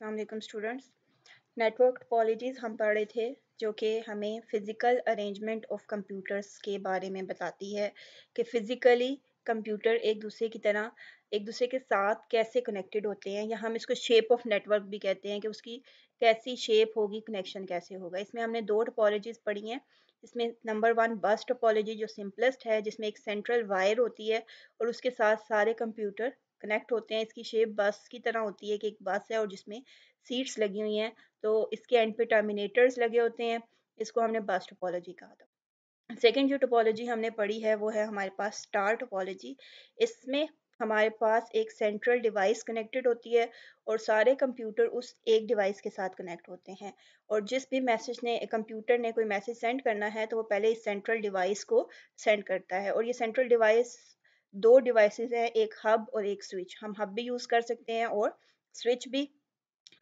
अस्सलाम students network टॉपोलॉजीज़ हम पढ़ रहे थे जो कि हमें फ़िज़िकल अरेंजमेंट ऑफ कंप्यूटर्स के बारे में बताती है कि फ़िज़िकली कंप्यूटर एक दूसरे की तरह एक दूसरे के साथ कैसे कनेक्टेड होते हैं या हम इसको शेप ऑफ नेटवर्क भी कहते हैं कि उसकी कैसी शेप होगी कनेक्शन कैसे होगा इसमें हमने दो टोपोलॉजीज़ पढ़ी हैं इसमें नंबर वन बस टोपोलॉजी जो सिंपलेस्ट है जिसमें एक सेंट्रल वायर होती है और उसके साथ सारे कंप्यूटर कनेक्ट होते हैं इसकी शेप बस की तरह होती है कि एक बस है और जिसमें सीट्स लगी हुई हैं तो इसके एंड पे टर्मिनेटर्स लगे होते हैं इसको हमने बस टोपोलॉजी कहा था सेकेंड जो टोपोलॉजी हमने पढ़ी है वो है हमारे पास स्टार टोपोलॉजी इसमें हमारे पास एक सेंट्रल डिवाइस कनेक्टेड होती है और सारे कंप्यूटर उस एक डिवाइस के साथ कनेक्ट होते हैं और जिस भी मैसेज ने कंप्यूटर ने कोई मैसेज सेंड करना है तो वो पहले इस सेंट्रल डिवाइस को सेंड करता है और ये सेंट्रल डिवाइस दो डिवाइसेस हैं एक हब और एक स्विच हम हब भी यूज़ कर सकते हैं और स्विच भी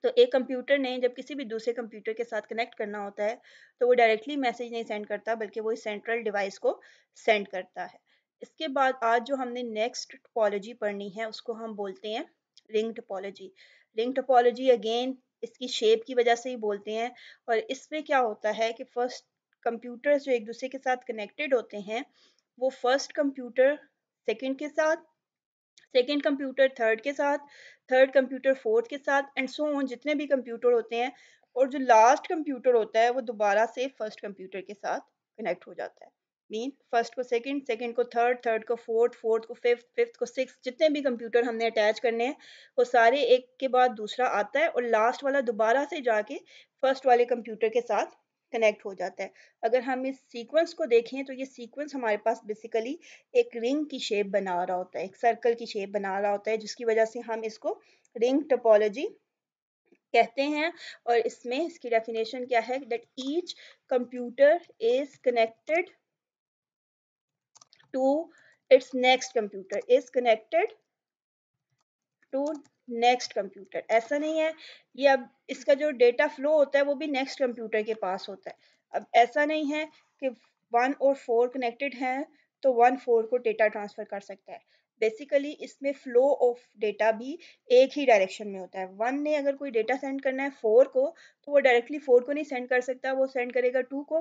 तो एक कंप्यूटर ने जब किसी भी दूसरे कंप्यूटर के साथ कनेक्ट करना होता है तो वो डायरेक्टली मैसेज नहीं सेंड करता बल्कि वो इस सेंट्रल डिवाइस को सेंड करता है इसके बाद आज जो हमने नेक्स्ट टोपोलॉजी पढ़नी है उसको हम बोलते हैं ring topology ring topology again इसकी शेप की वजह से ही बोलते हैं और इसमें क्या होता है कि फर्स्ट कंप्यूटर्स जो एक दूसरे के साथ कनेक्टेड होते हैं वो फर्स्ट कंप्यूटर सेकेंड के साथ सेकेंड कंप्यूटर थर्ड के साथ थर्ड कंप्यूटर फोर्थ के साथ एंड सो ऑन जितने भी कंप्यूटर होते हैं और जो लास्ट कंप्यूटर होता है वो दोबारा से फर्स्ट कंप्यूटर के साथ कनेक्ट हो जाता है मीन फर्स्ट को सेकंड सेकंड को थर्ड थर्ड को फोर्थ फोर्थ को फिफ्थ फिफ्थ को सिक्स जितने भी कंप्यूटर हमने अटैच करने हैं वो सारे एक के बाद दूसरा आता है और लास्ट वाला दोबारा से जाके फर्स्ट वाले कंप्यूटर के साथ कनेक्ट हो जाता है अगर हम इस सीक्वेंस को देखें तो ये सीक्वेंस हमारे पास बेसिकली एक रिंग की शेप बना रहा होता है एक सर्कल की शेप बना रहा होता है जिसकी वजह से हम इसको रिंग टोपोलॉजी कहते हैं और इसमें इसकी डेफिनेशन क्या है that each computer is connected to its next computer is connected to next computer ऐसा नहीं है ये अब इसका जो डेटा फ्लो होता है वो भी नेक्स्ट कंप्यूटर के पास होता है अब ऐसा नहीं है कि वन और फोर कनेक्टेड हैं तो वन फोर को डेटा ट्रांसफ़र कर सकता है बेसिकली इसमें फ्लो ऑफ डेटा भी एक ही डायरेक्शन में होता है वन ने अगर कोई डेटा सेंड करना है फोर को तो वो डायरेक्टली फोर को नहीं सेंड कर सकता वो सेंड करेगा टू को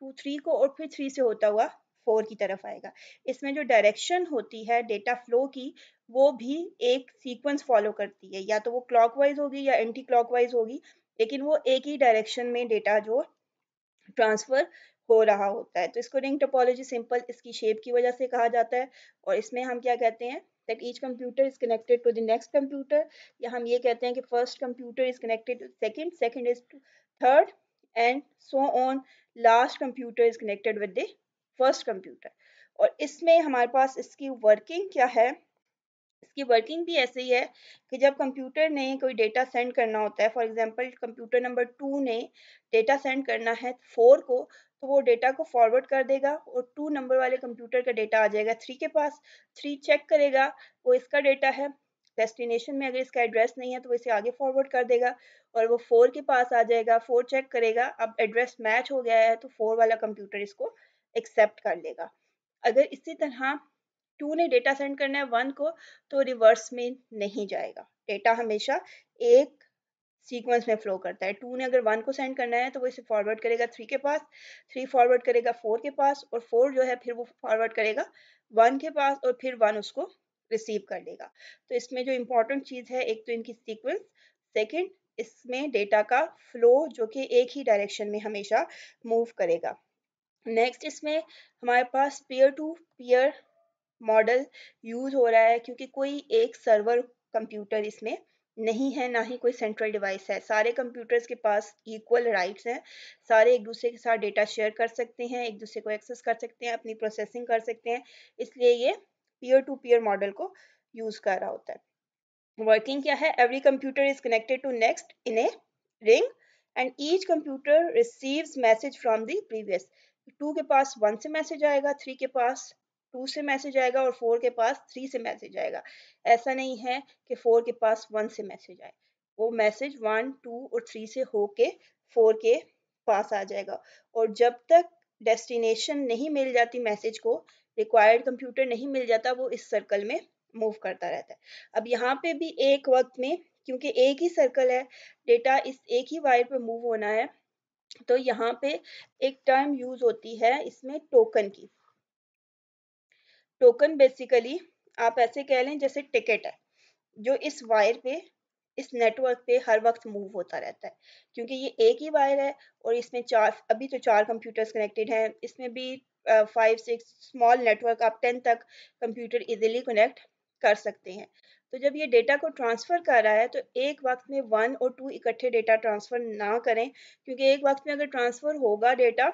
टू थ्री को और फिर थ्री से होता हुआ फोर की तरफ आएगा इसमें जो डायरेक्शन होती है डेटा फ्लो की वो भी एक सीक्वेंस फॉलो करती है या तो वो क्लॉकवाइज होगी या एंटी क्लॉकवाइज होगी लेकिन वो एक ही डायरेक्शन में डेटा जो ट्रांसफर हो रहा होता है तो इसको रिंग टोपोलॉजी सिंपल इसकी शेप की वजह से कहा जाता है और इसमें हम क्या कहते हैं that each computer is connected to the next computer या हम ये कहते हैं कि first computer is connected to second second is to third and so on last computer is connected with the first computer और इसमें हमारे पास इसकी वर्किंग क्या है इसकी वर्किंग भी ऐसे ही है कि जब कंप्यूटर ने कोई डेटा सेंड करना होता है for example computer number two ने डेटा सेंड करना है फोर को तो वो डेटा को फॉरवर्ड कर देगा और टू नंबर वाले कंप्यूटर का डेटा आ जाएगा थ्री के पास थ्री चेक करेगा वो इसका डेटा है डेस्टिनेशन में अगर इसका एड्रेस नहीं है तो वो इसे आगे फॉरवर्ड कर देगा और वो फोर के पास आ जाएगा फोर चेक करेगा अब एड्रेस मैच हो गया है तो फोर वाला कंप्यूटर इसको एक्सेप्ट कर लेगा अगर इसी तरह टू ने डेटा सेंड करना है वन को तो रिवर्स में नहीं जाएगा डेटा हमेशा एक सीक्वेंस में फ्लो करता है टू ने अगर वन को सेंड करना है तो वो इसे फॉरवर्ड करेगा थ्री के पास थ्री फॉरवर्ड करेगा फोर के पास और फोर जो है फिर वो फॉरवर्ड करेगा वन के पास और फिर वन उसको रिसीव कर लेगा तो इसमें जो इम्पोर्टेंट चीज़ है एक तो इनकी सीक्वेंस सेकेंड इसमें डेटा का फ्लो जो कि एक ही डायरेक्शन में हमेशा मूव करेगा नेक्स्ट इसमें हमारे पास peer to peer model use हो रहा है क्योंकि कोई एक सर्वर कंप्यूटर इसमें नहीं है ना ही कोई सेंट्रल डिवाइस है सारे कंप्यूटर्स के पास इक्वल राइट्स हैं सारे एक दूसरे के साथ डेटा शेयर कर सकते हैं एक दूसरे को एक्सेस कर सकते हैं अपनी प्रोसेसिंग कर सकते हैं इसलिए ये पीयर टू पीयर मॉडल को यूज़ कर रहा होता है वर्किंग क्या है every computer is connected to next in a ring and each computer receives message from the previous two के पास वन से मैसेज आएगा थ्री के पास टू से मैसेज आएगा और फोर के पास थ्री से मैसेज आएगा ऐसा नहीं है कि फोर के पास वन से मैसेज आए वो मैसेज वन टू और थ्री से होके फोर के पास आ जाएगा और जब तक डेस्टिनेशन नहीं मिल जाती मैसेज को रिक्वायर्ड कंप्यूटर नहीं मिल जाता वो इस सर्कल में मूव करता रहता है अब यहाँ पे भी एक वक्त में क्योंकि एक ही सर्कल है डेटा इस एक ही वायर पर मूव होना है तो यहाँ पे एक टर्म यूज होती है इसमें टोकन की टोकन बेसिकली आप ऐसे कह लें जैसे टिकट है जो इस वायर पे इस नेटवर्क पे हर वक्त मूव होता रहता है क्योंकि ये एक ही वायर है और इसमें चार अभी तो चार कंप्यूटर्स कनेक्टेड हैं इसमें भी फाइव सिक्स स्मॉल नेटवर्क आप टेन तक कंप्यूटर इजीली कनेक्ट कर सकते हैं तो जब ये डेटा को ट्रांसफ़र कर रहा है तो एक वक्त में वन और टू इकट्ठे डेटा ट्रांसफ़र ना करें क्योंकि एक वक्त में अगर ट्रांसफ़र होगा डेटा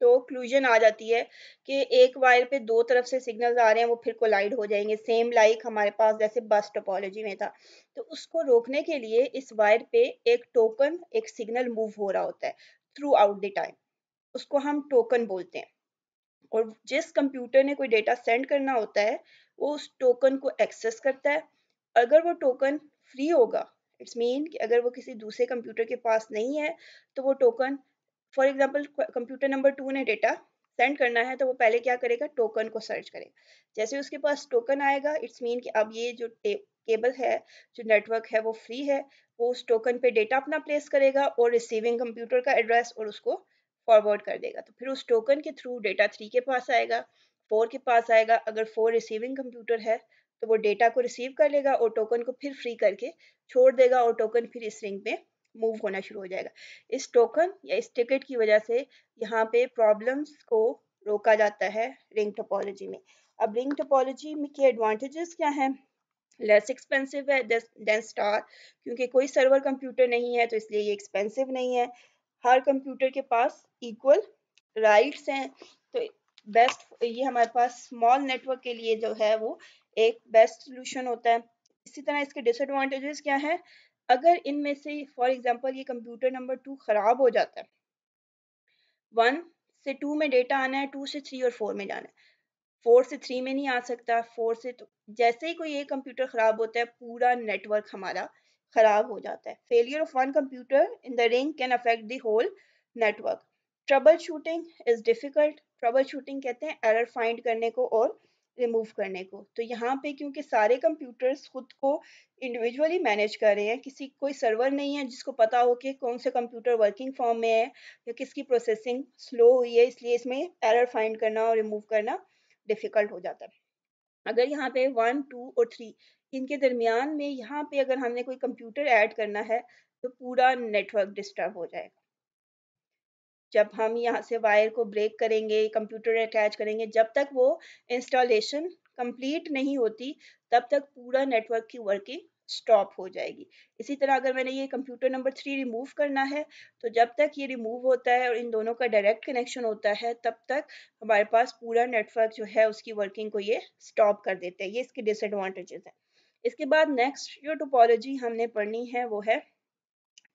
तो क्लूजन आ जाती है कि एक वायर पे दो तरफ से सिग्नल्स आ रहे हैं वो फिर कोलाइड हो जाएंगे सेम लाइक हमारे पास जैसे बस टोपोलॉजी में था तो उसको रोकने के लिए इस वायर पे एक टोकन एक सिग्नल मूव हो रहा होता है थ्रू आउट द टाइम उसको हम टोकन बोलते हैं और जिस कंप्यूटर ने कोई डेटा सेंड करना होता है वो उस टोकन को एक्सेस करता है अगर वो टोकन फ्री होगा इट्स मीन कि अगर वो किसी दूसरे कंप्यूटर के पास नहीं है तो वो token for example computer number two ने डेटा सेंड करना है तो वो पहले क्या करेगा टोकन को सर्च करेगा जैसे उसके पास टोकन आएगा इट्स मीन कि अब ये जो केबल है जो नेटवर्क है वो फ्री है वो उस टोकन पे डेटा अपना प्लेस करेगा और रिसीविंग कंप्यूटर का एड्रेस और उसको फॉरवर्ड कर देगा तो फिर उस टोकन के थ्रू डेटा थ्री के पास आएगा फोर के पास आएगा अगर फोर रिसीविंग कंप्यूटर है तो वो डेटा को रिसीव कर लेगा और टोकन को फिर फ्री करके छोड़ देगा और टोकन फिर इस रिंग में मूव होना शुरू हो जाएगा इस टोकन या इस टिकट की वजह से यहाँ पे प्रॉब्लम्स को रोका जाता है रिंग टोपोलॉजी में अब रिंग टोपोलॉजी में के एडवांटेजेस क्या हैं लेस एक्सपेंसिव है देन स्टार क्योंकि कोई सर्वर कंप्यूटर नहीं है तो इसलिए ये एक्सपेंसिव नहीं है हर कंप्यूटर के पास इक्वल राइट्स हैं तो बेस्ट ये हमारे पास स्मॉल नेटवर्क के लिए जो है वो एक बेस्ट सोल्यूशन होता है इसी तरह इसके डिसएडवांटेजेस क्या हैं अगर इनमें से फॉर एग्जाम्पल ये कंप्यूटर नंबर टू ख़राब हो जाता है वन से टू में डेटा आना है टू से थ्री और फोर में जाना है फोर से थ्री में नहीं आ सकता फोर से तो जैसे ही कोई एक कंप्यूटर ख़राब होता है पूरा नेटवर्क हमारा ख़राब हो जाता है failure of one computer in the ring can affect the whole network troubleshooting is difficult troubleshooting कहते हैं एरर फाइंड करने को और रिमूव करने को तो यहाँ पे क्योंकि सारे कंप्यूटर्स खुद को इंडिविजुअली मैनेज कर रहे हैं किसी कोई सर्वर नहीं है जिसको पता हो कि कौन से कंप्यूटर वर्किंग फॉर्म में है या किसकी प्रोसेसिंग स्लो हुई है इसलिए इसमें एरर फाइंड करना और रिमूव करना डिफ़िकल्ट हो जाता है अगर यहाँ पे वन टू और थ्री इनके दरमियान में यहाँ पे अगर हमने कोई कंप्यूटर ऐड करना है तो पूरा नेटवर्क डिस्टर्ब हो जाएगा जब हम यहाँ से वायर को ब्रेक करेंगे कंप्यूटर अटैच करेंगे जब तक वो इंस्टॉलेशन कंप्लीट नहीं होती तब तक पूरा नेटवर्क की वर्किंग स्टॉप हो जाएगी इसी तरह अगर मैंने ये कंप्यूटर नंबर थ्री रिमूव करना है तो जब तक ये रिमूव होता है और इन दोनों का डायरेक्ट कनेक्शन होता है तब तक हमारे पास पूरा नेटवर्क जो है उसकी वर्किंग को ये स्टॉप कर देते हैं ये इसके डिसएडवांटेजेस हैं इसके बाद नेक्स्ट जो टोपोलॉजी हमने पढ़नी है वो है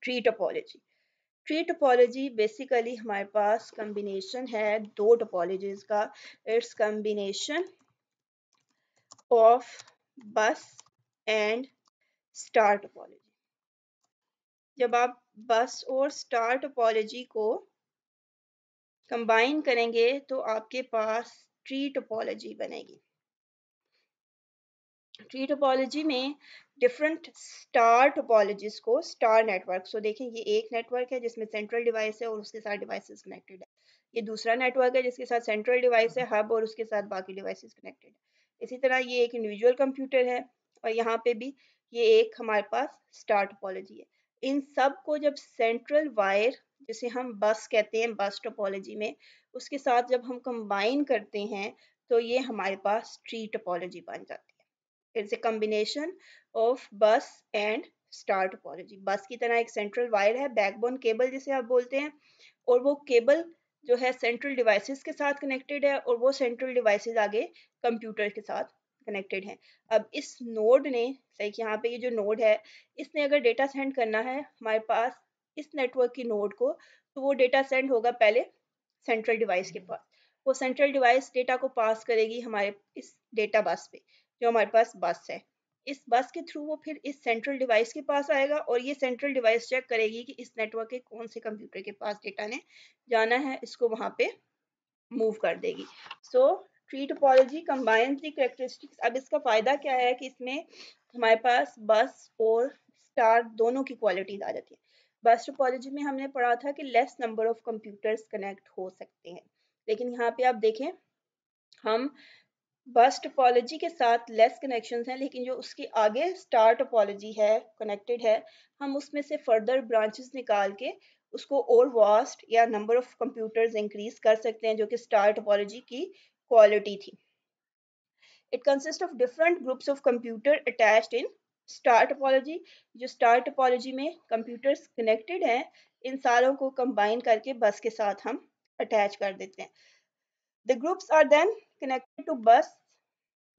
tree topology tree topology basically हमारे पास कम्बिनेशन है दो टोपोलॉजीज का it's combination of bus and star topology जब आप बस और स्टार टोपोलॉजी को कंबाइन करेंगे तो आपके पास ट्री टोपोलॉजी बनेगी ट्री टोपोलॉजी में डिफरेंट स्टार टोपोलॉजीज को स्टार नेटवर्क सो देखें ये एक नेटवर्क है जिसमें सेंट्रल डिवाइस है और उसके साथ डिवाइसेस कनेक्टेड है ये दूसरा नेटवर्क है जिसके साथ सेंट्रल डिवाइस है हब और उसके साथ बाकी डिवाइसेस कनेक्टेड है इसी तरह ये एक इंडिविजुअल कंप्यूटर है और यहाँ पे भी ये एक हमारे पास स्टार टोपोलॉजी है इन सब को जब सेंट्रल वायर जिसे हम बस कहते हैं बस टोपोलॉजी में उसके साथ जब हम कंबाइन करते हैं तो ये हमारे पास ट्री टोपोलॉजी बन जाती है it's a combination of bus and star topology bus की तरह एक सेंट्रल वायर है बैकबोन केबल जिसे आप बोलते हैं और वो केबल जो है सेंट्रल डिवाइसेस के साथ कनेक्टेड है और वो सेंट्रल डिवाइसेस आगे कंप्यूटर के साथ कनेक्टेड हैं अब इस नोड ने लाइक यहाँ पे ये जो नोड है इसने अगर डेटा सेंड करना है हमारे पास इस नेटवर्क की नोड को तो वो डेटा सेंड होगा पहले सेंट्रल डिवाइस के पास वो सेंट्रल डिवाइस डेटा को पास करेगी हमारे इस डेटा बस पे जो हमारे पास बस है इस बस के थ्रू वो फिर इस सेंट्रल डिवाइस के पास आएगा और ये सेंट्रल डिवाइस चेक करेगी कि इस नेटवर्क के कौन से कंप्यूटर के पास डेटा ने जाना है इसको वहां पे मूव कर देगी so tree topology combine the characteristics अब इसका फ़ायदा क्या है कि इसमें हमारे पास बस और स्टार दोनों की क्वालिटीज आ जाती है बस टोपोलॉजी में हमने पढ़ा था कि less number of computers connect हो सकते हैं लेकिन यहाँ पे आप देखें हम बस टोपोलॉजी के साथ लेस कनेक्शंस हैं लेकिन जो उसके आगे स्टार टोपोलॉजी है कनेक्टेड है हम उसमें से फर्दर ब्रांचेस निकाल के उसको और वास्ट या नंबर ऑफ कंप्यूटर्स इंक्रीज कर सकते हैं जो कि स्टार टोपोलॉजी की क्वालिटी थी it consist of different groups of computer attached in star topology जो स्टार टोपोलॉजी में कंप्यूटर्स कनेक्टेड हैं इन सारों को कंबाइन करके बस के साथ हम अटैच कर देते हैं the groups are then connected to bus,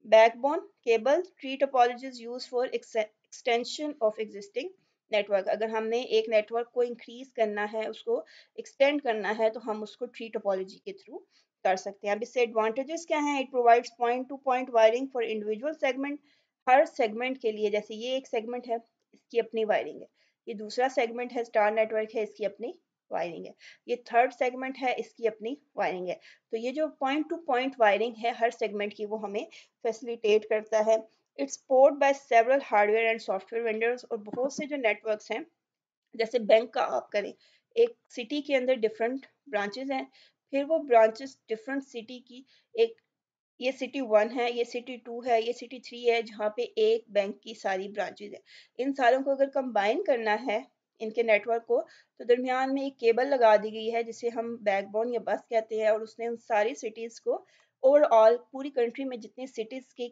backbone, cable, tree topologies used for extension of existing network अगर हमने एक नेटवर्क को इंक्रीज करना है उसको एक्सटेंड करना है तो हम उसको ट्री टोपोलॉजी के थ्रू कर सकते हैं अब इससे एडवांटेजेस क्या हैं it provides point to point wiring for individual segment हर सेगमेंट के लिए जैसे ये एक सेगमेंट है इसकी अपनी वायरिंग है ये दूसरा सेगमेंट है स्टार नेटवर्क है इसकी अपनी वायरिंग है ये थर्ड सेगमेंट है इसकी अपनी वायरिंग है तो ये जो पॉइंट टू पॉइंट वायरिंग है हर सेगमेंट की वो हमें फैसिलिटेट करता है it's port by several hardware and software vendors और बहुत से जो नेटवर्क्स हैं जैसे बैंक का आप करें एक सिटी के अंदर डिफरेंट ब्रांचेज हैं फिर वो ब्रांचेस डिफरेंट सिटी की एक ये सिटी वन है ये सिटी टू है ये सिटी थ्री है जहाँ पे एक बैंक की सारी ब्रांचेज है इन सारों को अगर कंबाइन करना है इनके नेटवर्क को तो दरमियान में एक केबल लगा दी गई है जिसे हम बैकबोन या बस कहते हैं और उसने उन सारी सिटीज़ को ओवरऑल पूरी कंट्री में जितनी सिटीज़ की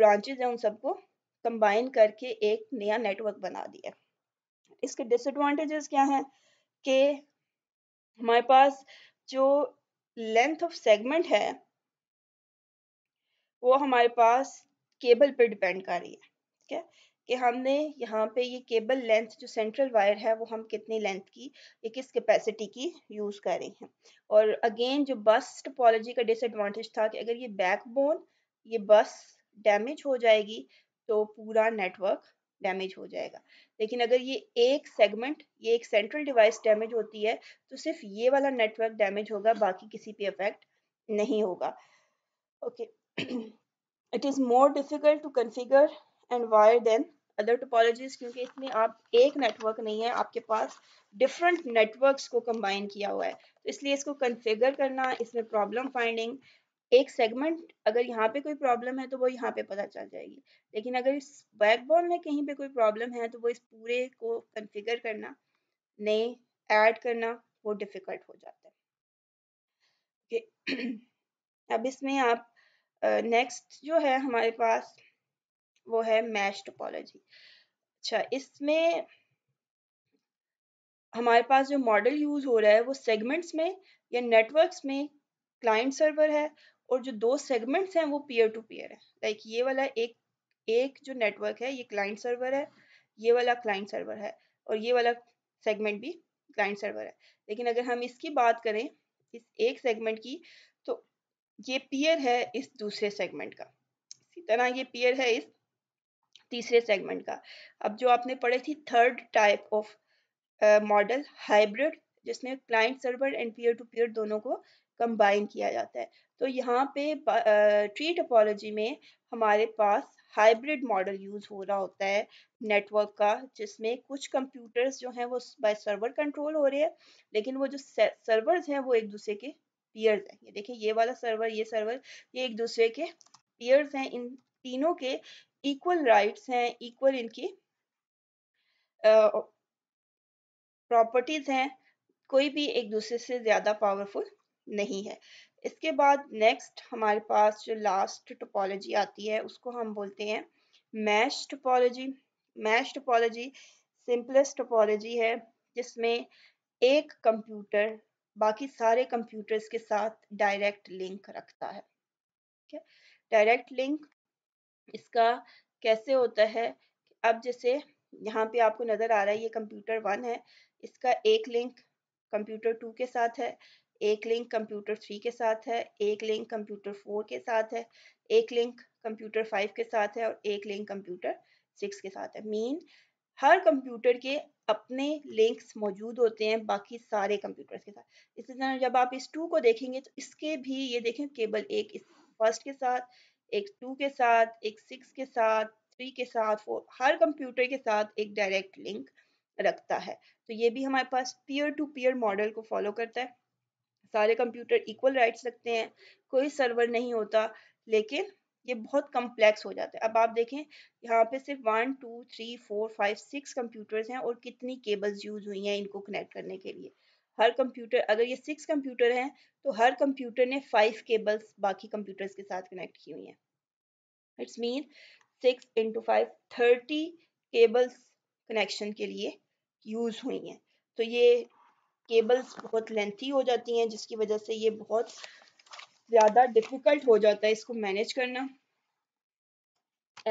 ब्रांचेज हैं उन सबको कंबाइन करके एक नया नेटवर्क बना दिया इसके डिसएडवांटेजेस क्या हैं कि हमारे पास जो लेंथ ऑफ सेगमेंट है वो हमारे पास केबल पर डिपेंड कर रही है ठीक है कि हमने यहाँ पे ये केबल लेंथ जो सेंट्रल वायर है वो हम कितनी लेंथ की ये किस कैपेसिटी की यूज़ कर रहे हैं और अगेन जो बस टोपोलॉजी का डिसएडवांटेज था कि अगर ये बैकबोन ये बस डैमेज हो जाएगी तो पूरा नेटवर्क डैमेज हो जाएगा लेकिन अगर ये एक सेगमेंट ये एक सेंट्रल डिवाइस डैमेज होती है तो सिर्फ ये वाला नेटवर्क डैमेज होगा बाकी किसी पे इफेक्ट नहीं होगा okay it is more difficult to configure and wire then other topologies क्योंकि इसमें आप एक नेटवर्क नहीं है आपके पास डिफरेंट नेटवर्क्स को कंबाइन किया हुआ है तो इसलिए इसको कन्फिगर करना इसमें प्रॉब्लम फाइंडिंग एक सेगमेंट अगर यहाँ पे कोई प्रॉब्लम है तो वो यहाँ पे पता चल जाएगी लेकिन अगर इस बैकबोन में कहीं पे कोई प्रॉब्लम है तो वो इस पूरे को कन्फिगर करना नए ऐड करना वो डिफ़िकल्ट हो जाता है okay. अब इसमें आप नेक्स्ट uh, जो है हमारे पास वो है मैश टोपोलॉजी अच्छा इसमें हमारे पास जो मॉडल यूज हो रहा है वो सेगमेंट्स में या नेटवर्क्स में क्लाइंट सर्वर है और जो दो सेगमेंट्स हैं वो पीयर टू पीयर है लाइक ये वाला एक एक जो नेटवर्क है ये क्लाइंट सर्वर है ये वाला क्लाइंट सर्वर है और ये वाला सेगमेंट भी क्लाइंट सर्वर है लेकिन अगर हम इसकी बात करें इस एक सेगमेंट की तो ये पीयर है इस दूसरे सेगमेंट का इसी तरह ये पीयर है इस तीसरे सेगमेंट का अब जो आपने पढ़े थी third type of model hybrid जिसमें client server and peer to peer दोनों को कंबाइन किया जाता है तो यहाँ पे ट्री uh, टोपोलॉजी में हमारे पास हाइब्रिड मॉडल यूज़ हो रहा होता है नेटवर्क का जिसमें कुछ कंप्यूटर्स जो हैं वो बाय सर्वर कंट्रोल हो रहे हैं लेकिन वो जो सर्वर्स हैं वो एक दूसरे के पीयर्स हैं ये देखिए ये वाला सर्वर ये सर्वर ये एक दूसरे के पीयर्स हैं इन तीनों के इक्वल राइट्स हैं इक्वल इनकी प्रॉपर्टीज हैं कोई भी एक दूसरे से ज़्यादा पावरफुल नहीं है इसके बाद नेक्स्ट हमारे पास जो लास्ट टोपोलॉजी आती है उसको हम बोलते हैं mesh topology mesh topology simplest topology है जिसमें एक कंप्यूटर बाकी सारे कंप्यूटर्स के साथ डायरेक्ट लिंक रखता है ठीक है डायरेक्ट लिंक इसका कैसे होता है अब जैसे यहाँ पे आपको नज़र आ रहा है ये कंप्यूटर वन है इसका एक लिंक कंप्यूटर टू के साथ है एक लिंक कंप्यूटर थ्री के साथ है एक लिंक कंप्यूटर फोर के साथ है एक लिंक कंप्यूटर फाइव के साथ है और एक लिंक कंप्यूटर सिक्स के साथ है मीन हर कंप्यूटर के अपने लिंक्स मौजूद होते हैं बाकी सारे कंप्यूटर्स के साथ इसी तरह जब आप इस टू को देखेंगे तो इसके भी ये देखें केबल एक इस फर्स्ट के साथ एक टू के साथ एक सिक्स के साथ थ्री के साथ फोर हर कंप्यूटर के साथ एक डायरेक्ट लिंक रखता है तो ये भी हमारे पास पीयर टू पीयर मॉडल को फॉलो करता है सारे कंप्यूटर इक्वल राइट्स रखते हैं कोई सर्वर नहीं होता लेकिन ये बहुत कम्प्लेक्स हो जाता है अब आप देखें यहाँ पे सिर्फ one two three four five six computers हैं और कितनी केबल्स यूज हुई हैं इनको कनेक्ट करने के लिए हर कंप्यूटर अगर ये सिक्स कंप्यूटर हैं तो हर कंप्यूटर ने फाइव केबल्स बाकी कंप्यूटर्स के साथ कनेक्ट की हुई हैं it's mean six into five thirty cables connection के लिए यूज हुई हैं तो ये केबल्स बहुत लेंथी हो जाती हैं जिसकी वजह से ये बहुत ज़्यादा डिफिकल्ट हो जाता है इसको मैनेज करना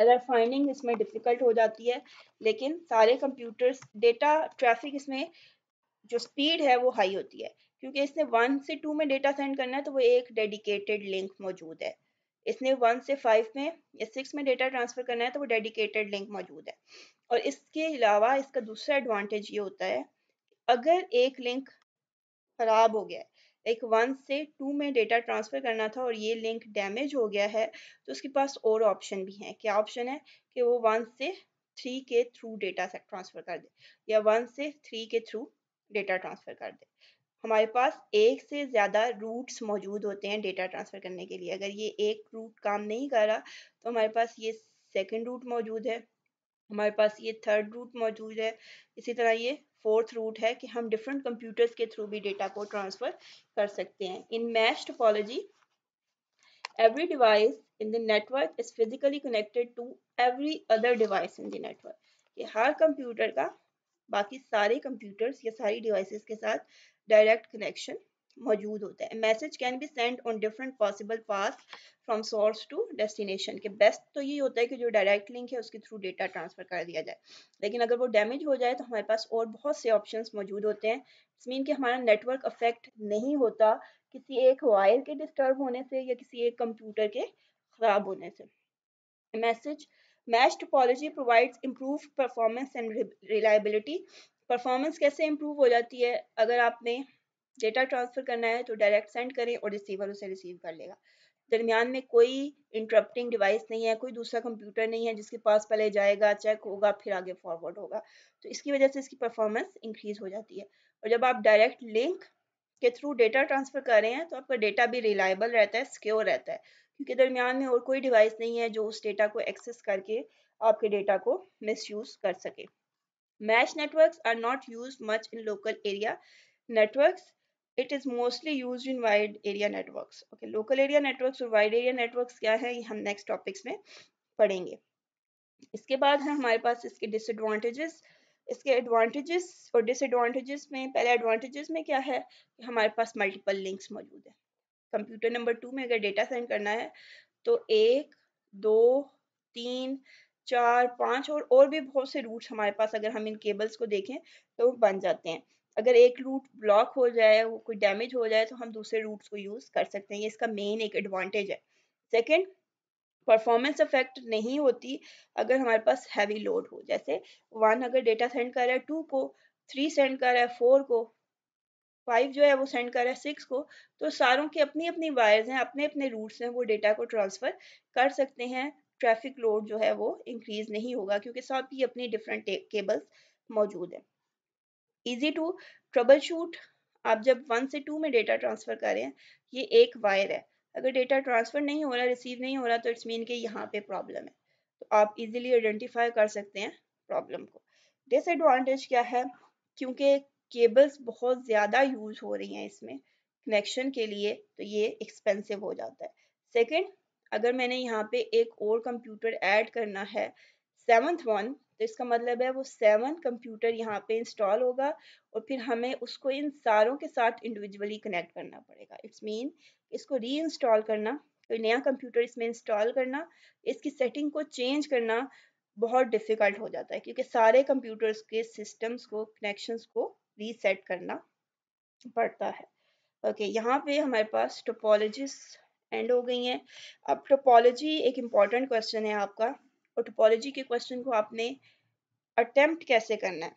एरर फाइंडिंग इसमें डिफिकल्ट हो जाती है लेकिन सारे कंप्यूटर्स डेटा ट्रैफिक इसमें जो स्पीड है वो हाई होती है क्योंकि इसने वन से टू में डेटा सेंड करना है तो वो एक डेडिकेटेड लिंक मौजूद है इसने वन से फाइव में या सिक्स में डेटा ट्रांसफ़र करना है तो वो डेडिकेटेड लिंक मौजूद है और इसके अलावा इसका दूसरा एडवांटेज ये होता है अगर एक लिंक ख़राब हो गया है एक वन से टू में डेटा ट्रांसफ़र करना था और ये लिंक डैमेज हो गया है तो उसके पास और ऑप्शन भी हैं क्या ऑप्शन है कि वो वन से थ्री के थ्रू डेटा ट्रांसफ़र कर दे या वन से थ्री के थ्रू डेटा ट्रांसफ़र कर दे हमारे पास एक से ज़्यादा रूट्स मौजूद होते हैं डेटा ट्रांसफ़र करने के लिए अगर ये एक रूट काम नहीं कर रहा तो हमारे पास ये सेकंड रूट मौजूद है हमारे पास ये थर्ड रूट मौजूद है इसी तरह ये फोर्थ रूट है कि हम डिफरेंट कंप्यूटर्स के थ्रू भी डेटा को ट्रांसफ़र कर सकते हैं in mesh topology every device in the network is physically connected to every other device in the network हर कंप्यूटर का बाकी सारे कंप्यूटर्स या सारी डिवाइसेस के साथ डायरेक्ट कनेक्शन मौजूद होता है message can be send on different possible pass from source to destination के बेस्ट तो ये होता है कि जो डायरेक्ट लिंक है उसके थ्रू डेटा ट्रांसफर कर दिया जाए लेकिन अगर वो डैमेज हो जाए तो हमारे पास और बहुत से ऑप्शंस मौजूद होते हैं मीन कि हमारा नेटवर्क अफेक्ट नहीं होता किसी एक वायर के डिस्टर्ब होने से या किसी एक कंप्यूटर के खराब होने से message mesh topology provides improve performance and reliability performance कैसे इम्प्रूव हो जाती है अगर आपने डेटा ट्रांसफ़र करना है तो डायरेक्ट सेंड करें और रिसीवर उसे रिसीव कर लेगा दरमियान में कोई इंटरप्टिंग डिवाइस नहीं है कोई दूसरा कंप्यूटर नहीं है जिसके पास पहले जाएगा चेक होगा फिर आगे फॉरवर्ड होगा तो इसकी वजह से इसकी परफॉर्मेंस इंक्रीज हो जाती है और जब आप डायरेक्ट लिंक के थ्रू डेटा ट्रांसफ़र कर रहे हैं तो आपका डेटा भी रिलायबल रहता है सिक्योर रहता है क्योंकि दरमियान में और कोई डिवाइस नहीं है जो उस डेटा को एक्सेस करके आपके डेटा को मिसयूज़ कर सके Mesh networks are not used much in local area networks. It is mostly used in wide area networks. Okay, local area networks or wide area networks kya hai ye hum next topics mein padhenge iske baad hai hamare paas iske disadvantages इसके advantages और disadvantages में पहले advantages में क्या है कि हमारे पास multiple links मौजूद है कंप्यूटर नंबर टू में अगर डेटा सेंड करना है तो एक दो तीन चार पाँच और और भी बहुत से रूट्स हमारे पास अगर हम इन केबल्स को देखें तो बन जाते हैं अगर एक रूट ब्लॉक हो जाए वो कोई डैमेज हो जाए तो हम दूसरे रूट्स को यूज़ कर सकते हैं ये इसका मेन एक एडवांटेज है सेकेंड परफॉर्मेंस इफेक्ट नहीं होती अगर हमारे पास हैवी लोड हो जैसे वन अगर डेटा सेंड कर रहा है टू को थ्री सेंड कर रहा है फोर को फाइव जो है वो सेंड कर रहा है सिक्स को तो सारों के अपनी अपनी वायर्स हैं अपने अपने रूट्स हैं वो डेटा को ट्रांसफ़र कर सकते हैं ट्रैफिक लोड जो है वो इंक्रीज नहीं होगा क्योंकि सब ही अपनी डिफरेंट केबल्स मौजूद है इजी टू ट्रबल शूट आप जब वन से टू में डेटा ट्रांसफ़र कर रहे हैं ये एक वायर है अगर डेटा ट्रांसफ़र नहीं हो रहा रिसीव नहीं हो रहा तो इट्स मीन के यहाँ पे प्रॉब्लम है तो आप इजीली आइडेंटिफाई कर सकते हैं प्रॉब्लम को डिसएडवांटेज क्या है क्योंकि केबल्स बहुत ज़्यादा यूज़ हो रही हैं इसमें कनेक्शन के लिए तो ये एक्सपेंसिव हो जाता है सेकेंड अगर मैंने यहाँ पे एक और कंप्यूटर ऐड करना है सेवन्थ वन तो इसका मतलब है वो सेवन कंप्यूटर यहाँ पे इंस्टॉल होगा और फिर हमें उसको इन सारों के साथ इंडिविजुअली कनेक्ट करना पड़ेगा इट्स मीन इसको री इंस्टॉल करना कोई नया कंप्यूटर इसमें इंस्टॉल करना इसकी सेटिंग को चेंज करना बहुत डिफ़िकल्ट हो जाता है क्योंकि सारे कंप्यूटर्स के सिस्टम्स को कनेक्शन को रीसेट करना पड़ता है ओके okay, यहाँ पे हमारे पास टोपोलॉजिस्ट एंड हो गई हैं अब टोपोलॉजी एक इम्पॉर्टेंट क्वेश्चन है आपका और टोपोलॉजी के क्वेश्चन को आपने अटेम्प्ट कैसे करना है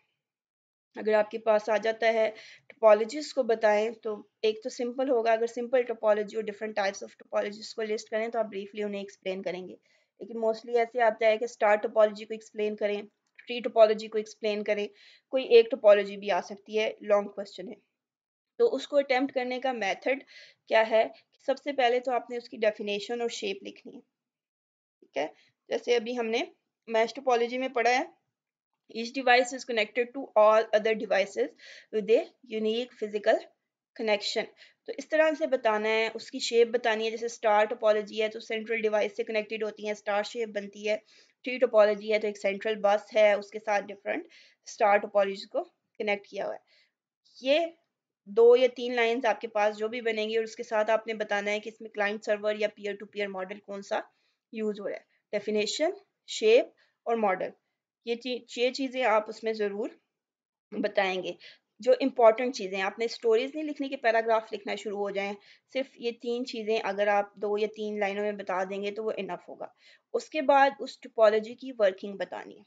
अगर आपके पास आ जाता है टोपोलॉजीज को बताएं तो एक तो सिंपल होगा अगर सिंपल टोपोलॉजी और डिफरेंट टाइप्स ऑफ टोपोलॉजीज को लिस्ट करें तो आप ब्रीफली उन्हें एक्सप्लेन करेंगे लेकिन मोस्टली ऐसे आता है कि स्टार टोपोलॉजी को एक्सप्लेन करें ट्री टोपोलॉजी को एक्सप्लेन करें कोई एक टोपोलॉजी भी आ सकती है लॉन्ग क्वेश्चन है तो उसको अटेम्प्ट करने का मेथड क्या है सबसे पहले तो आपने उसकी डेफिनेशन और शेप लिखनी है ठीक है जैसे अभी हमने मैश में पढ़ा है each device is connected to all other devices with a unique physical connection तो इस तरह से बताना है उसकी शेप बतानी है जैसे स्टार टोपोलॉजी है तो सेंट्रल डिवाइस से कनेक्टेड होती है स्टार शेप बनती है ट्री टोपोलॉजी है तो एक सेंट्रल बस है उसके साथ डिफरेंट स्टार टोपोलॉजी को कनेक्ट किया हुआ है ये दो या तीन लाइंस आपके पास जो भी बनेंगी और उसके साथ आपने बताना है कि इसमें क्लाइंट सर्वर या पीयर टू पीयर मॉडल कौन सा यूज हो रहा है डेफिनेशन शेप और मॉडल ये ये चीज़ें आप उसमें ज़रूर बताएंगे जो इम्पॉर्टेंट चीज़ें आपने स्टोरीज नहीं लिखने के पैराग्राफ लिखना शुरू हो जाएं सिर्फ ये तीन चीज़ें अगर आप दो या तीन लाइनों में बता देंगे तो वो इनफ होगा उसके बाद उस टोपोलॉजी की वर्किंग बतानी है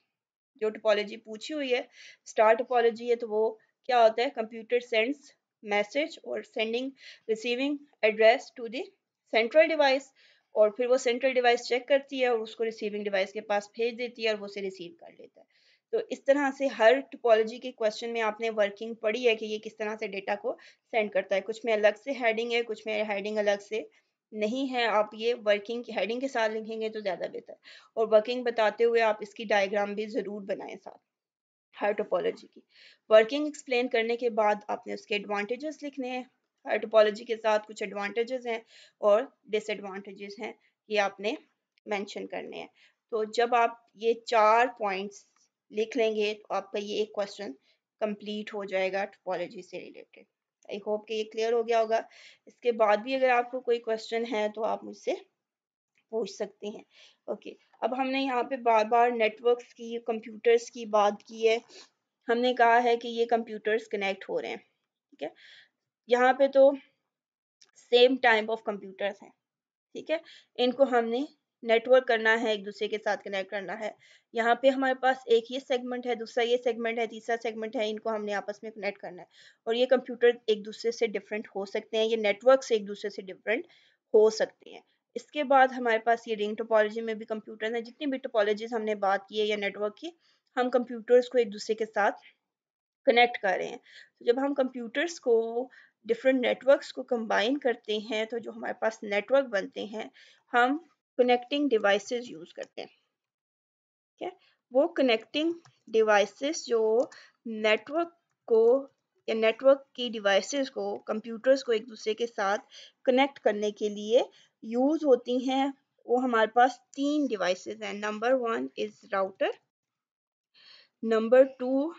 जो टोपोलॉजी पूछी हुई है स्टार टोपोलॉजी है तो वो क्या होता है कंप्यूटर सेंस मैसेज और sending receiving address to the central device और फिर वो सेंट्रल डिवाइस चेक करती है और उसको रिसीविंग डिवाइस के पास भेज देती है और वो उसे रिसीव कर लेता है तो इस तरह से हर टोपोलॉजी के क्वेश्चन में आपने वर्किंग पढ़ी है कि ये किस तरह से डेटा को सेंड करता है कुछ में अलग से हेडिंग है कुछ में हेडिंग अलग से नहीं है आप ये वर्किंग हेडिंग के साथ लिखेंगे तो ज़्यादा बेहतर और वर्किंग बताते हुए आप इसकी डायग्राम भी ज़रूर बनाएं साथ हर टोपोलॉजी की वर्किंग एक्सप्लेन करने के बाद आपने उसके एडवांटेजेस लिखने हैं हर टोपोलॉजी के साथ कुछ एडवांटेजेस हैं और डिसएडवांटेजेस हैं ये आपने मेंशन करने हैं तो जब आप ये चार पॉइंट्स लिख लेंगे तो आपका ये एक क्वेश्चन कंप्लीट हो जाएगा टोपोलॉजी से रिलेटेड आई होप कि ये क्लियर हो गया होगा इसके बाद भी अगर आपको कोई क्वेश्चन है तो आप मुझसे पूछ सकते हैं ओके अब हमने यहाँ पे बार बार नेटवर्क्स की कंप्यूटर्स की बात की है हमने कहा है कि ये कंप्यूटर्स कनेक्ट हो रहे हैं ठीक है यहाँ पे तो सेम टाइप ऑफ कंप्यूटर्स हैं ठीक है इनको हमने नेटवर्क करना है एक दूसरे के साथ कनेक्ट करना है यहाँ पे हमारे पास एक ये सेगमेंट है दूसरा ये सेगमेंट है तीसरा सेगमेंट है इनको हमने आपस में कनेक्ट करना है और ये कंप्यूटर एक दूसरे से डिफरेंट हो सकते हैं ये नेटवर्क एक दूसरे से डिफरेंट हो सकते हैं इसके बाद हमारे पास ये रिंग टोपोलॉजी में भी कंप्यूटर है जितनी भी टोपोलॉजीज हमने बात की है या नेटवर्क की हम कंप्यूटर्स को एक दूसरे के साथ कनेक्ट कर रहे हैं तो जब हम कंप्यूटर्स को डिफरेंट नेटवर्क्स को कंबाइन करते हैं तो जो हमारे पास नेटवर्क बनते हैं हम कनेक्टिंग डिवाइसेस यूज़ करते हैं ठीक है वो कनेक्टिंग डिवाइसेस जो नेटवर्क को या नेटवर्क की डिवाइसेस को कंप्यूटर्स को एक दूसरे के साथ कनेक्ट करने के लिए यूज़ होती हैं वो हमारे पास तीन डिवाइसेस हैं number one is router number two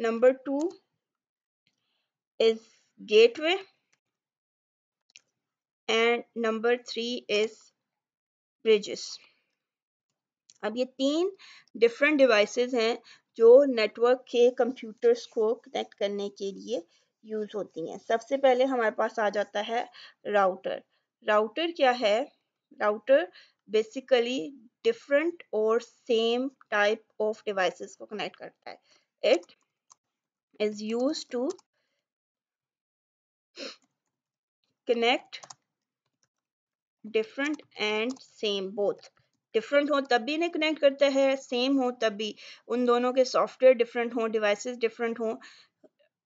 number two is gateway and number three is bridges अब ये तीन डिफरेंट डिवाइसेस हैं जो नेटवर्क के कंप्यूटर्स को कनेक्ट करने के लिए यूज होती हैं सबसे पहले हमारे पास आ जाता है राउटर राउटर क्या है राउटर बेसिकली डिफरेंट और सेम टाइप ऑफ डिवाइसेस को कनेक्ट करता है it is use to connect different and same both different हो तब भी इन्हें कनेक्ट करता है सेम हो तब भी उन दोनों के सॉफ्टवेयर डिफरेंट हो डिवाइसेस डिफरेंट हो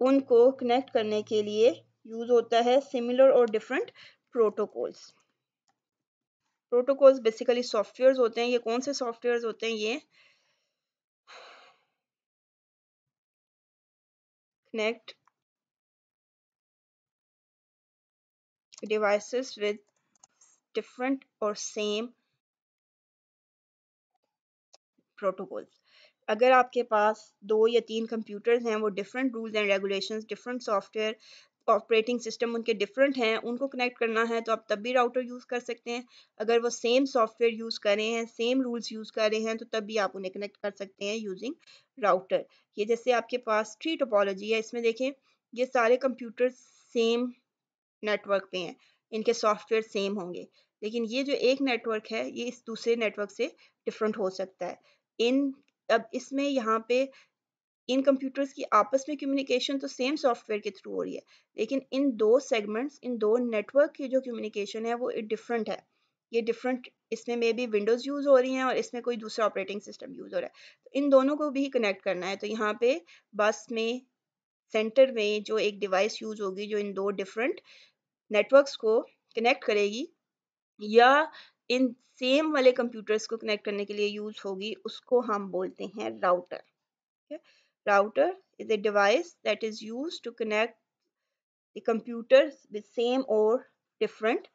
उनको कनेक्ट करने के लिए यूज होता है सिमिलर और different protocols protocols basically software होते हैं ये कौन से सॉफ्टवेयर होते हैं ये कनेक्ट डिवाइसेस विद डिफरेंट और सेम प्रोटोकॉल्स अगर आपके पास दो या तीन कंप्यूटर्स हैं वो different rules and regulations different software operating system उनके डिफरेंट हैं उनको कनेक्ट करना है तो आप तब भी राउटर यूज़ कर सकते हैं अगर वो सेम सॉफ्टवेयर यूज़ कर रहे हैं सेम रूल्स यूज़ कर रहे हैं तो तब भी आप उन्हें कनेक्ट कर सकते हैं यूजिंग राउटर ये जैसे आपके पास थ्री टोपोलॉजी है इसमें देखें ये सारे कंप्यूटर सेम नेटवर्क पे हैं इनके सॉफ्टवेयर सेम होंगे लेकिन ये जो एक नेटवर्क है ये इस दूसरे नेटवर्क से डिफरेंट हो सकता है इन अब इसमें यहाँ पे इन कंप्यूटर्स की आपस में कम्युनिकेशन तो सेम सॉफ्टवेयर के थ्रू हो रही है लेकिन इन दो सेगमेंट्स इन दो नेटवर्क की जो कम्युनिकेशन है वो डिफरेंट है ये डिफरेंट इसमें मे बी विंडोज़ यूज़ हो रही हैं और इसमें कोई दूसरा ऑपरेटिंग सिस्टम यूज़ हो रहा है तो इन दोनों को भी कनेक्ट करना है तो यहाँ पे बस में सेंटर में जो एक डिवाइस यूज़ होगी जो इन दो डिफरेंट नेटवर्क्स को कनेक्ट करेगी या इन सेम वाले कंप्यूटर्स को कनेक्ट करने के लिए यूज होगी उसको हम बोलते हैं router router is a device that is use to connect the computer with same और डिफरेंट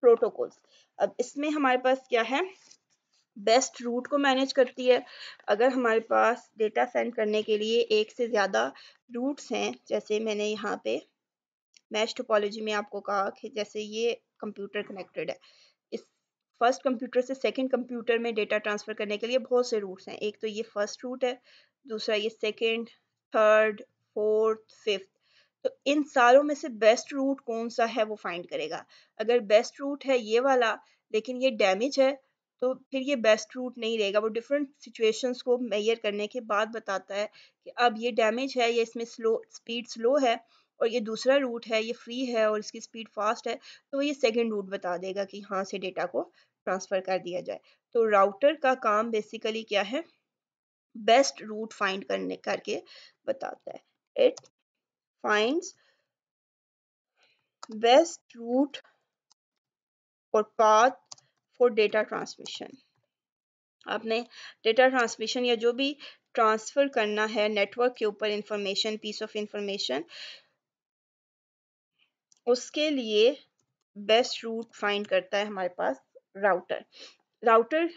प्रोटोकॉल्स अब इसमें हमारे पास क्या है बेस्ट रूट को मैनेज करती है अगर हमारे पास डेटा सेंड करने के लिए एक से ज़्यादा रूट्स हैं जैसे मैंने यहाँ पे मैश टोपोलॉजी में आपको कहा कि जैसे ये कंप्यूटर कनेक्टेड है फर्स्ट कंप्यूटर से सेकंड कंप्यूटर में डेटा ट्रांसफ़र करने के लिए बहुत से रूट्स हैं एक तो ये फर्स्ट रूट है दूसरा ये सेकंड थर्ड फोर्थ फिफ्थ तो इन सारों में से बेस्ट रूट कौन सा है वो फाइंड करेगा अगर बेस्ट रूट है ये वाला लेकिन ये डैमेज है तो फिर ये बेस्ट रूट नहीं रहेगा वो डिफरेंट सिचुएशंस को मेयर करने के बाद बताता है कि अब ये डैमेज है या इसमें स्लो स्पीड स्लो है और ये दूसरा रूट है ये फ्री है और इसकी स्पीड फास्ट है तो ये सेकेंड रूट बता देगा कि हाँ से डेटा को ट्रांसफ़र कर दिया जाए तो राउटर का काम बेसिकली क्या है बेस्ट रूट फाइंड करने करके बताता है इट फाइंड्स बेस्ट रूट और पाथ फॉर डेटा ट्रांसमिशन आपने डेटा ट्रांसमिशन या जो भी ट्रांसफर करना है नेटवर्क के ऊपर इंफॉर्मेशन पीस ऑफ इंफॉर्मेशन उसके लिए बेस्ट रूट फाइंड करता है हमारे पास router. Router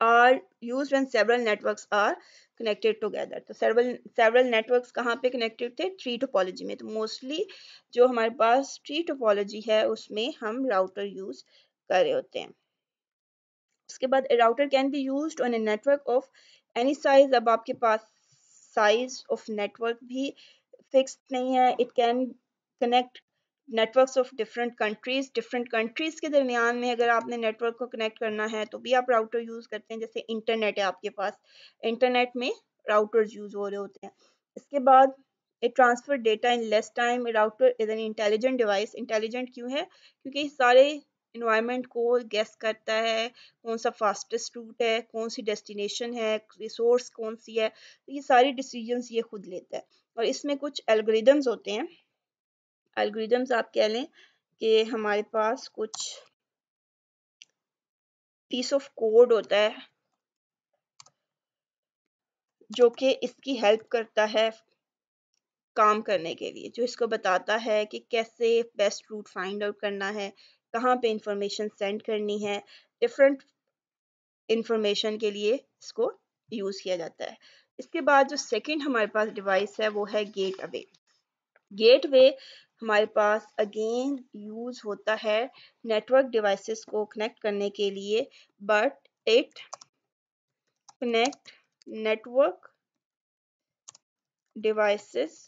are used when several networks are connected together. so several several networks kahan pe connected the tree topology mein तो mostly jo hamare paas tree topology hai usme hum router use kar rahe hote hain uske baad a router can be used on a network of any size ab aapke paas size of network bhi fixed nahi hai it can connect networks of different countries different countries के दरमियान में अगर आपने network को connect करना है तो भी आप राउटर यूज़ करते हैं जैसे इंटरनेट है आपके पास इंटरनेट में राउटर यूज़ हो रहे होते हैं इसके बाद a transfer data in less time router is an intelligent device intelligent क्यों है क्योंकि सारे इन्वायरमेंट को गेस करता है कौन सा फास्टेस्ट रूट है कौन सी डेस्टिनेशन है रिसोर्स कौन सी है तो ये सारी डिसीजंस ये खुद लेता है और इसमें कुछ एल्गोरिदम्स होते हैं एल्गोरिदम्स आप कह लें कि हमारे पास कुछ पीस ऑफ कोड होता है जो कि इसकी हेल्प करता है काम करने के लिए जो इसको बताता है कि कैसे बेस्ट रूट फाइंड आउट करना है कहाँ पे इंफॉर्मेशन सेंड करनी है डिफरेंट इंफॉर्मेशन के लिए इसको यूज़ किया जाता है इसके बाद जो सेकंड हमारे पास डिवाइस है वो है गेट अवे गेट वे हमारे पास अगेन यूज होता है नेटवर्क डिवाइसेस को कनेक्ट करने के लिए but it connect network devices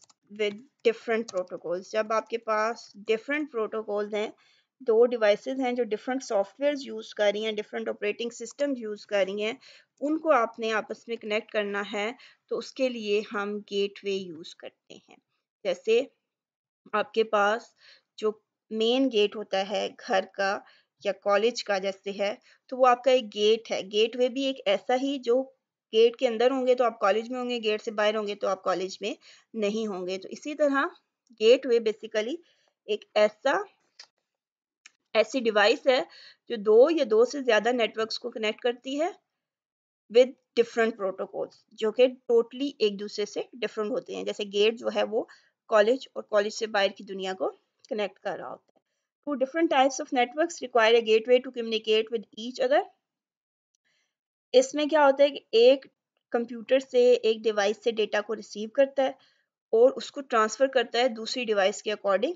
with different protocols जब आपके पास डिफरेंट प्रोटोकॉल्स हैं दो डिवाइसेस हैं जो डिफरेंट सॉफ्टवेयर यूज़ कर रही हैं डिफरेंट ऑपरेटिंग सिस्टम यूज़ कर रही हैं उनको आपने आपस में कनेक्ट करना है तो उसके लिए हम गेटवे यूज़ करते हैं जैसे आपके पास जो मेन गेट होता है घर का या कॉलेज का जैसे है तो वो आपका एक गेट है गेट वे भी एक ऐसा ही जो गेट के अंदर होंगे तो आप कॉलेज में होंगे गेट से बाहर होंगे तो आप कॉलेज में नहीं होंगे तो इसी तरह गेट वे बेसिकली एक ऐसा ऐसी डिवाइस है जो दो या दो से ज्यादा नेटवर्क्स को कनेक्ट करती है विद डिफरेंट प्रोटोकॉल्स जो कि टोटली एक दूसरे से डिफरेंट होते हैं जैसे गेट जो है वो कॉलेज और कॉलेज से बाहर की दुनिया को कनेक्ट कर रहा होता है two different types of networks require a gateway to communicate with each other इसमें क्या होता है कि एक कंप्यूटर से एक डिवाइस से डेटा को रिसीव करता है और उसको ट्रांसफ़र करता है दूसरी डिवाइस के अकॉर्डिंग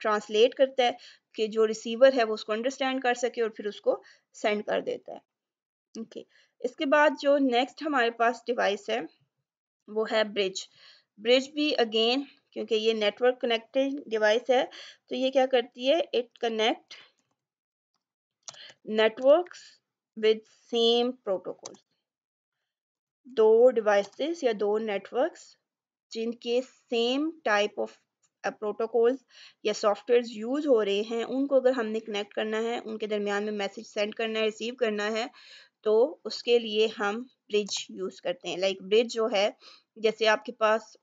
ट्रांसलेट करता है कि जो रिसीवर है वो उसको अंडरस्टैंड कर सके और फिर उसको सेंड कर देता है ओके okay. इसके बाद जो नेक्स्ट हमारे पास डिवाइस है वो है ब्रिज ब्रिज भी अगेन क्योंकि ये नेटवर्क कनेक्टेड डिवाइस है तो ये क्या करती है it connect networks with same protocol दो डिवाइसेस या दो नेटवर्क्स जिनके सेम टाइप ऑफ प्रोटोकॉल्स या सॉफ्टवेयर यूज हो रहे हैं उनको अगर हमने कनेक्ट करना है उनके दरमियान में मैसेज सेंड करना है रिसीव करना है तो उसके लिए हम ब्रिज यूज़ करते हैं लाइक like ब्रिज जो है जैसे आपके पास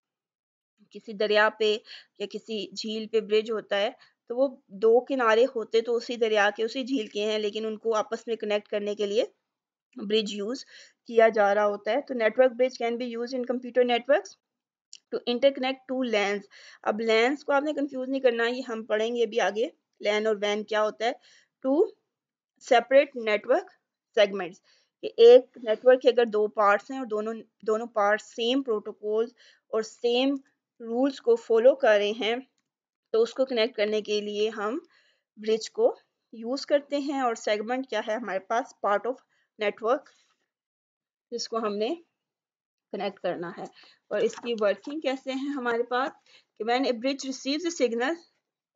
किसी दरिया पे या किसी झील पे ब्रिज होता है तो वो दो किनारे होते तो उसी दरिया के उसी झील के हैं लेकिन उनको आपस में कनेक्ट करने के लिए ब्रिज यूज किया जा रहा होता है तो network bridge can be use in computer network to interconnect two LANs अब लैंस को आपने कंफ्यूज नहीं करना है ये हम पढ़ेंगे अभी आगे लैन और वैन क्या होता है टू सेपरेट नेटवर्क सेगमेंट्स कि एक नेटवर्क के अगर दो पार्ट्स हैं और दोनों दोनों पार्ट सेम प्रोटोकॉल्स और सेम रूल्स को फॉलो कर रहे हैं तो उसको कनेक्ट करने के लिए हम ब्रिज को यूज़ करते हैं और सेगमेंट क्या है हमारे पास पार्ट ऑफ नेटवर्क जिसको हमने कनेक्ट करना है और इसकी वर्किंग कैसे है हमारे पास कि when a bridge receives a signal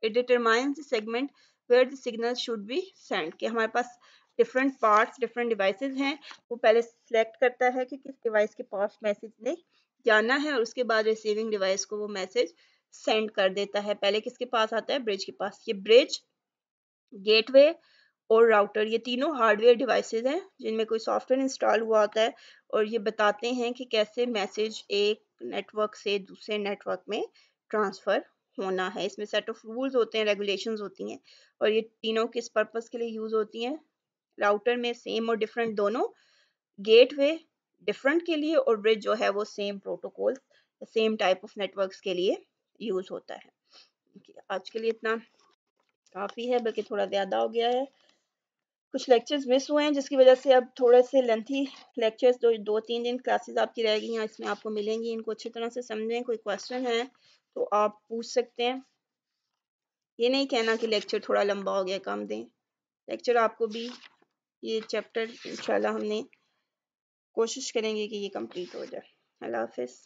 it determines the segment where the signal should be send कि हमारे पास डिफरेंट पार्ट्स डिफरेंट डिवाइसेस हैं वो पहले सेलेक्ट करता है कि किस डिवाइस के पास मैसेज ने जाना है और उसके बाद रिसीविंग डिवाइस को वो मैसेज सेंड कर देता है पहले किसके पास आता है ब्रिज के पास ये ब्रिज गेटवे और राउटर ये तीनों हार्डवेयर डिवाइसेज हैं जिनमें कोई सॉफ्टवेयर इंस्टॉल हुआ होता है और ये बताते हैं कि कैसे मैसेज एक नेटवर्क से दूसरे नेटवर्क में ट्रांसफ़र होना है इसमें सेट ऑफ रूल्स होते हैं रेगुलेशंस होती हैं और ये तीनों किस पर्पज़ के लिए यूज़ होती हैं राउटर में सेम और डिफरेंट दोनों गेटवे डिफरेंट के लिए और ब्रिज जो है वो same protocol same type of networks के लिए यूज होता है आज के लिए इतना काफ़ी है बल्कि थोड़ा ज़्यादा हो गया है कुछ लेक्चर्स मिस हुए हैं जिसकी वजह से अब थोड़े से लेंथी लेक्चर्स जो दो तीन दिन क्लासेस आपकी रह गई हैं इसमें आपको मिलेंगी इनको अच्छी तरह से समझें कोई क्वेश्चन है तो आप पूछ सकते हैं ये नहीं कहना कि लेक्चर थोड़ा लंबा हो गया कम दें लेक्चर आपको भी ये चैप्टर इंशाल्लाह हमने कोशिश करेंगे कि ये कंप्लीट हो जाए अल्लाह हाफिज़